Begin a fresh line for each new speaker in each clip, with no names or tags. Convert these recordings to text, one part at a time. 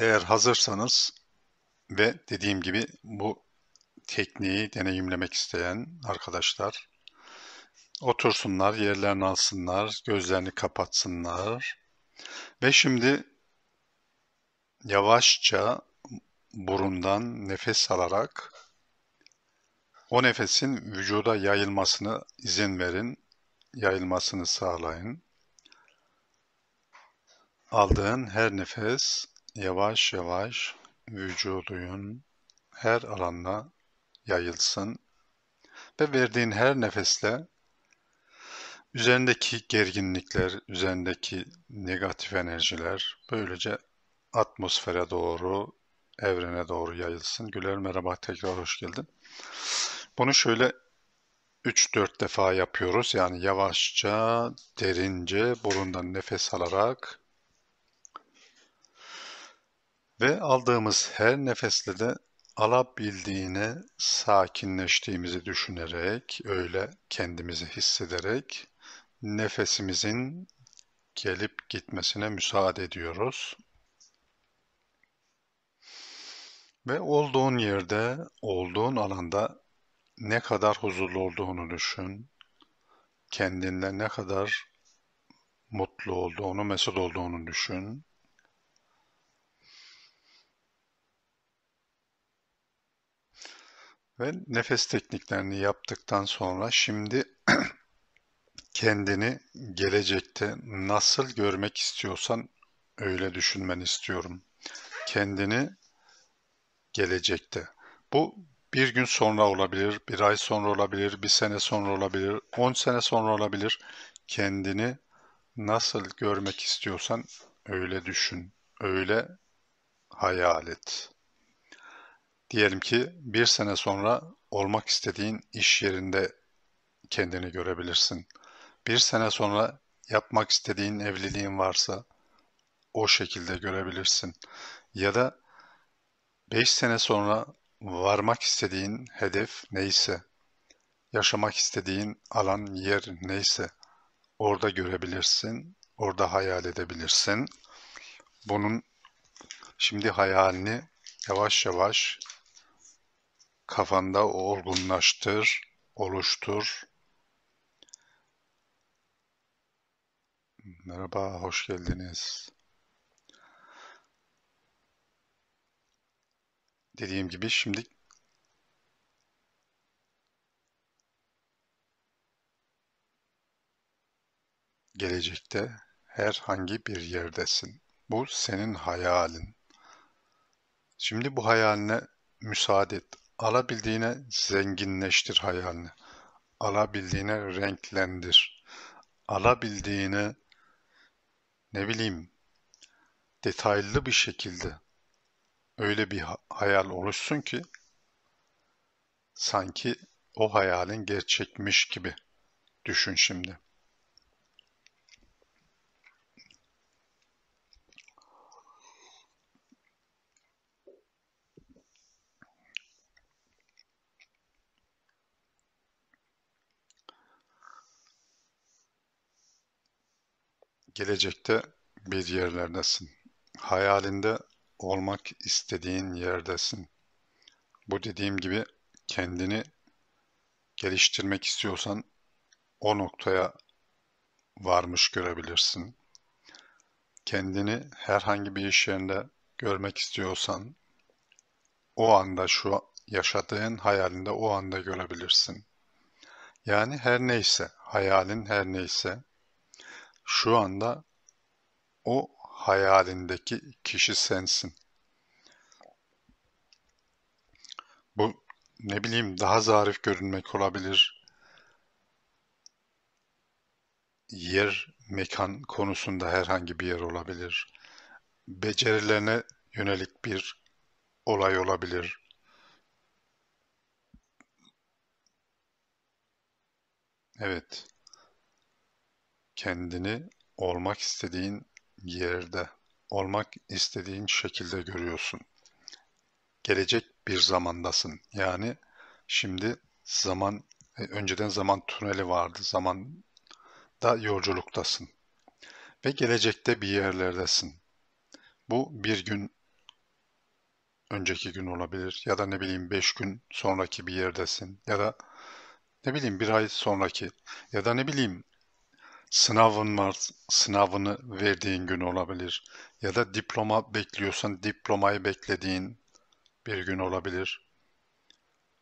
Eğer hazırsanız ve dediğim gibi bu tekniği deneyimlemek isteyen arkadaşlar otursunlar, yerlerini alsınlar, gözlerini kapatsınlar. Ve şimdi yavaşça burundan nefes alarak o nefesin vücuda yayılmasını izin verin, yayılmasını sağlayın. Aldığın her nefes yavaş yavaş vücudun her alanına yayılsın ve verdiğin her nefesle üzerindeki gerginlikler, üzerindeki negatif enerjiler böylece atmosfere doğru, evrene doğru yayılsın. Güler merhaba tekrar hoş geldin. Bunu şöyle 3-4 defa yapıyoruz. Yani yavaşça, derince burundan nefes alarak ve aldığımız her nefesle de alabildiğine sakinleştiğimizi düşünerek, öyle kendimizi hissederek nefesimizin gelip gitmesine müsaade ediyoruz. Ve olduğun yerde, olduğun alanda ne kadar huzurlu olduğunu düşün. Kendinle ne kadar mutlu olduğunu, mesut olduğunu düşün. Ve nefes tekniklerini yaptıktan sonra şimdi kendini gelecekte nasıl görmek istiyorsan öyle düşünmen istiyorum. Kendini gelecekte. Bu bir gün sonra olabilir, bir ay sonra olabilir, bir sene sonra olabilir, on sene sonra olabilir. Kendini nasıl görmek istiyorsan öyle düşün, öyle hayal et.'' Diyelim ki bir sene sonra olmak istediğin iş yerinde kendini görebilirsin. Bir sene sonra yapmak istediğin evliliğin varsa o şekilde görebilirsin. Ya da 5 sene sonra varmak istediğin hedef neyse, yaşamak istediğin alan yer neyse orada görebilirsin, orada hayal edebilirsin. Bunun şimdi hayalini yavaş yavaş kafanda olgunlaştır, oluştur. Merhaba, hoş geldiniz. Dediğim gibi şimdi gelecekte herhangi bir yerdesin. Bu senin hayalin. Şimdi bu hayaline müsaade et. Alabildiğine zenginleştir hayalini. Alabildiğine renklendir. Alabildiğine ne bileyim detaylı bir şekilde öyle bir hayal oluşsun ki sanki o hayalin gerçekmiş gibi düşün şimdi. Gelecekte bir yerlerdesin. Hayalinde olmak istediğin yerdesin. Bu dediğim gibi kendini geliştirmek istiyorsan o noktaya varmış görebilirsin. Kendini herhangi bir iş yerinde görmek istiyorsan o anda şu yaşadığın hayalinde o anda görebilirsin. Yani her neyse, hayalin her neyse şu anda o hayalindeki kişi sensin. Bu ne bileyim daha zarif görünmek olabilir. Yer, mekan konusunda herhangi bir yer olabilir. Becerilerine yönelik bir olay olabilir. Evet kendini olmak istediğin yerde, olmak istediğin şekilde görüyorsun. Gelecek bir zamandasın. Yani şimdi zaman e, önceden zaman tüneli vardı. Zaman da yolculuktasın. Ve gelecekte bir yerlerdesin. Bu bir gün önceki gün olabilir ya da ne bileyim beş gün sonraki bir yerdesin ya da ne bileyim bir ay sonraki ya da ne bileyim Sınavın var, sınavını verdiğin gün olabilir. Ya da diploma bekliyorsan diplomayı beklediğin bir gün olabilir.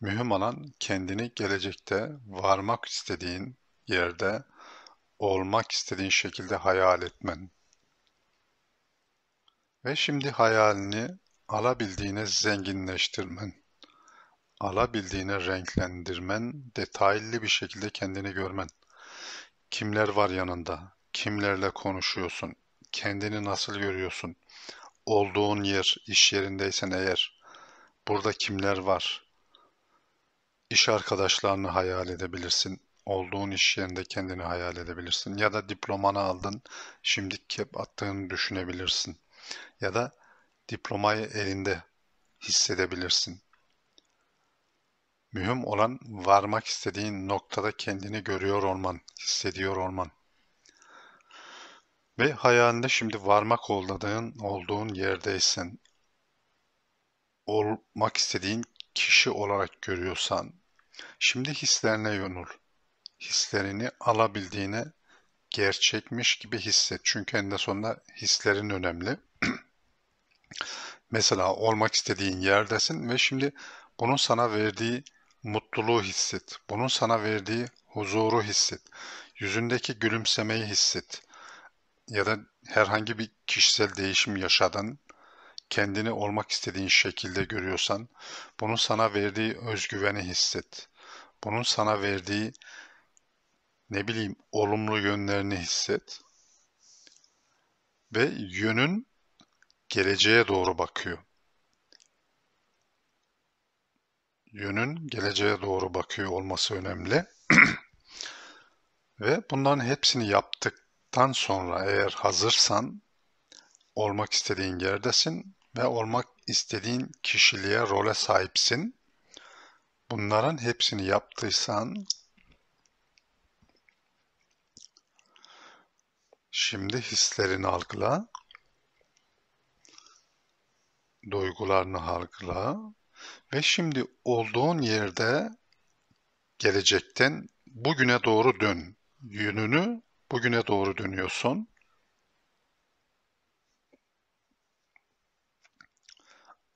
Mühim olan kendini gelecekte varmak istediğin yerde olmak istediğin şekilde hayal etmen. Ve şimdi hayalini alabildiğine zenginleştirmen, alabildiğine renklendirmen, detaylı bir şekilde kendini görmen. Kimler var yanında? Kimlerle konuşuyorsun? Kendini nasıl görüyorsun? Olduğun yer, iş yerindeysen eğer. Burada kimler var? İş arkadaşlarını hayal edebilirsin. Olduğun iş yerinde kendini hayal edebilirsin. Ya da diplomanı aldın, şimdi kep attığını düşünebilirsin. Ya da diplomayı elinde hissedebilirsin. Mühim olan varmak istediğin noktada kendini görüyor olman, hissediyor olman. Ve hayalinde şimdi varmak olduğun, olduğun yerdeysen, olmak istediğin kişi olarak görüyorsan, şimdi hislerine yönül. Hislerini alabildiğine gerçekmiş gibi hisset. Çünkü en de sonunda hislerin önemli. Mesela olmak istediğin yerdesin ve şimdi bunun sana verdiği Mutluluğu hisset. Bunun sana verdiği huzuru hisset. Yüzündeki gülümsemeyi hisset. Ya da herhangi bir kişisel değişim yaşadın, kendini olmak istediğin şekilde görüyorsan, bunun sana verdiği özgüveni hisset. Bunun sana verdiği ne bileyim olumlu yönlerini hisset. Ve yönün geleceğe doğru bakıyor. yönün geleceğe doğru bakıyor olması önemli. Ve bundan hepsini yaptıktan sonra eğer hazırsan olmak istediğin yerdesin ve olmak istediğin kişiliğe, role sahipsin. Bunların hepsini yaptıysan şimdi hislerini algıla, duygularını algıla, ve şimdi olduğun yerde gelecekten bugüne doğru dön. Yönünü bugüne doğru dönüyorsun.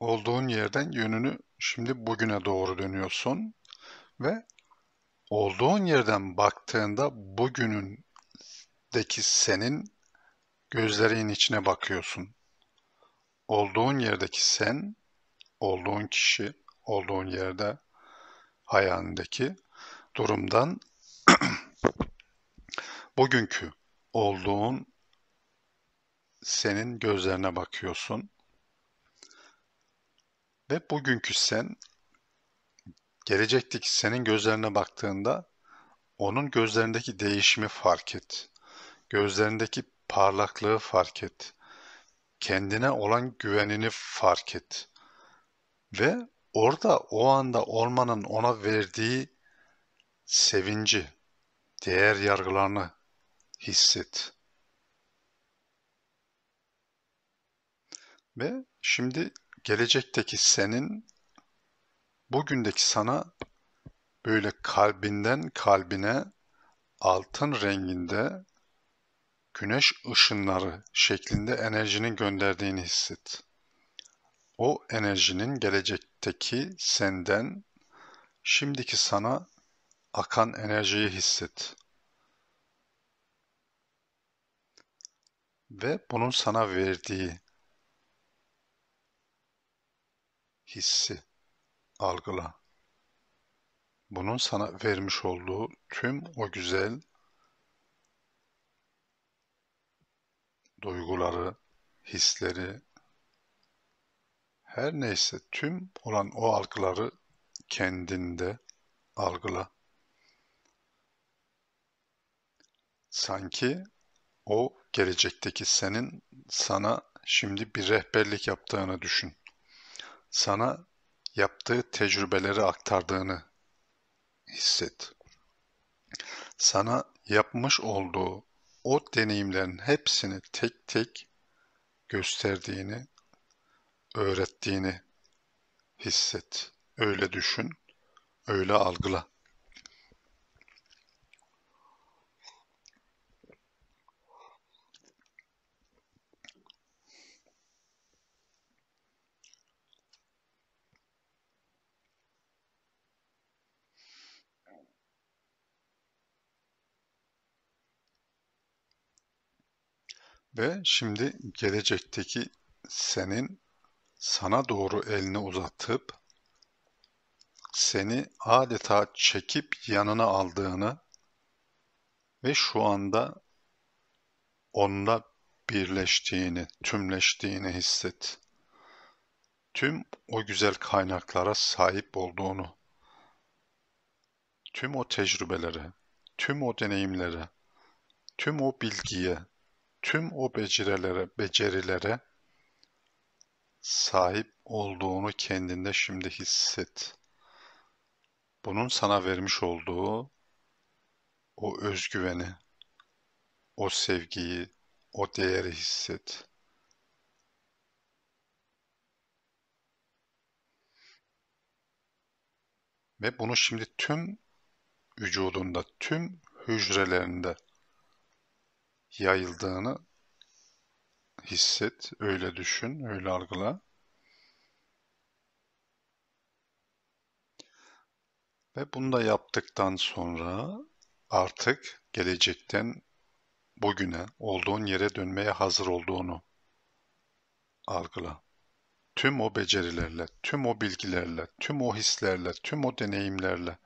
Olduğun yerden yönünü şimdi bugüne doğru dönüyorsun ve olduğun yerden baktığında bugünün senin gözlerinin içine bakıyorsun. Olduğun yerdeki sen olduğun kişi, olduğun yerde hayalindeki durumdan bugünkü olduğun senin gözlerine bakıyorsun ve bugünkü sen gelecekteki senin gözlerine baktığında onun gözlerindeki değişimi fark et. Gözlerindeki parlaklığı fark et. Kendine olan güvenini fark et. Ve orada o anda olmanın ona verdiği sevinci, değer yargılarını hisset. Ve şimdi gelecekteki senin bugündeki sana böyle kalbinden kalbine altın renginde güneş ışınları şeklinde enerjinin gönderdiğini hisset. O enerjinin gelecekteki senden şimdiki sana akan enerjiyi hisset. Ve bunun sana verdiği hissi algıla. Bunun sana vermiş olduğu tüm o güzel duyguları, hisleri, her neyse, tüm olan o algıları kendinde algıla. Sanki o gelecekteki senin sana şimdi bir rehberlik yaptığını düşün. Sana yaptığı tecrübeleri aktardığını hisset. Sana yapmış olduğu o deneyimlerin hepsini tek tek gösterdiğini öğrettiğini hisset. Öyle düşün, öyle algıla. Ve şimdi gelecekteki senin sana doğru elini uzatıp seni adeta çekip yanına aldığını ve şu anda onda birleştiğini, tümleştiğini hisset. Tüm o güzel kaynaklara sahip olduğunu, tüm o tecrübelere, tüm o deneyimlere, tüm o bilgiye, tüm o becerilere, becerilere sahip olduğunu kendinde şimdi hisset. Bunun sana vermiş olduğu o özgüveni, o sevgiyi, o değeri hisset. Ve bunu şimdi tüm vücudunda, tüm hücrelerinde yayıldığını hisset, öyle düşün, öyle algıla. Ve bunu da yaptıktan sonra artık gelecekten bugüne, olduğun yere dönmeye hazır olduğunu algıla. Tüm o becerilerle, tüm o bilgilerle, tüm o hislerle, tüm o deneyimlerle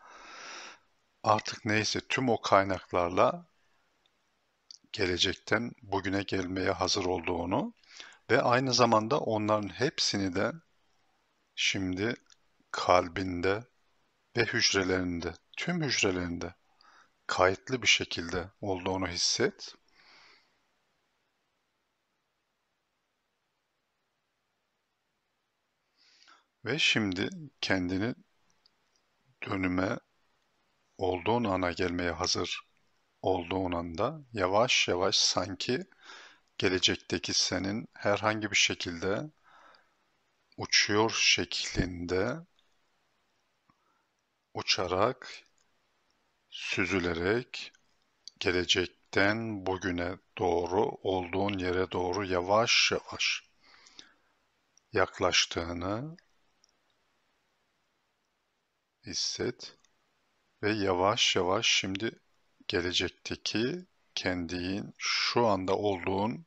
artık neyse tüm o kaynaklarla gelecekten bugüne gelmeye hazır olduğunu ve aynı zamanda onların hepsini de şimdi kalbinde ve hücrelerinde, tüm hücrelerinde kayıtlı bir şekilde olduğunu hisset. Ve şimdi kendini dönüme olduğun ana gelmeye hazır olduğun anda yavaş yavaş sanki gelecekteki senin herhangi bir şekilde uçuyor şeklinde uçarak, süzülerek gelecekten bugüne doğru olduğun yere doğru yavaş yavaş yaklaştığını hisset ve yavaş yavaş şimdi gelecekteki kendin, şu anda olduğun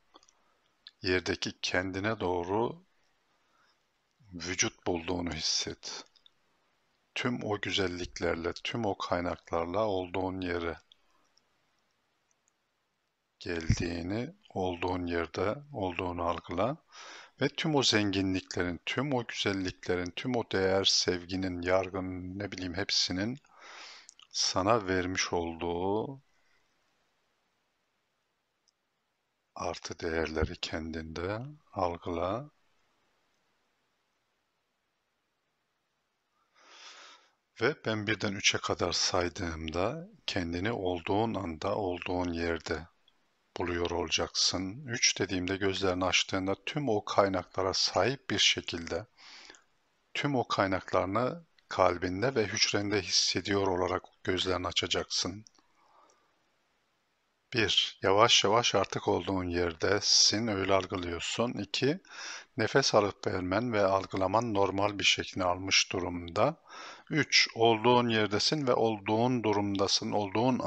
yerdeki kendine doğru vücut bulduğunu hisset. Tüm o güzelliklerle, tüm o kaynaklarla olduğun yere geldiğini, olduğun yerde olduğunu algıla ve tüm o zenginliklerin, tüm o güzelliklerin, tüm o değer, sevginin, yargının, ne bileyim hepsinin sana vermiş olduğu artı değerleri kendinde algıla. Ve ben birden üçe kadar saydığımda kendini olduğun anda, olduğun yerde buluyor olacaksın. Üç dediğimde gözlerini açtığında tüm o kaynaklara sahip bir şekilde tüm o kaynaklarını kalbinde ve hücrende hissediyor olarak gözlerini açacaksın. 1. Yavaş yavaş artık olduğun yerde sin öyle algılıyorsun. 2. Nefes alıp vermen ve algılaman normal bir şekli almış durumda. 3. Olduğun yerdesin ve olduğun durumdasın, olduğun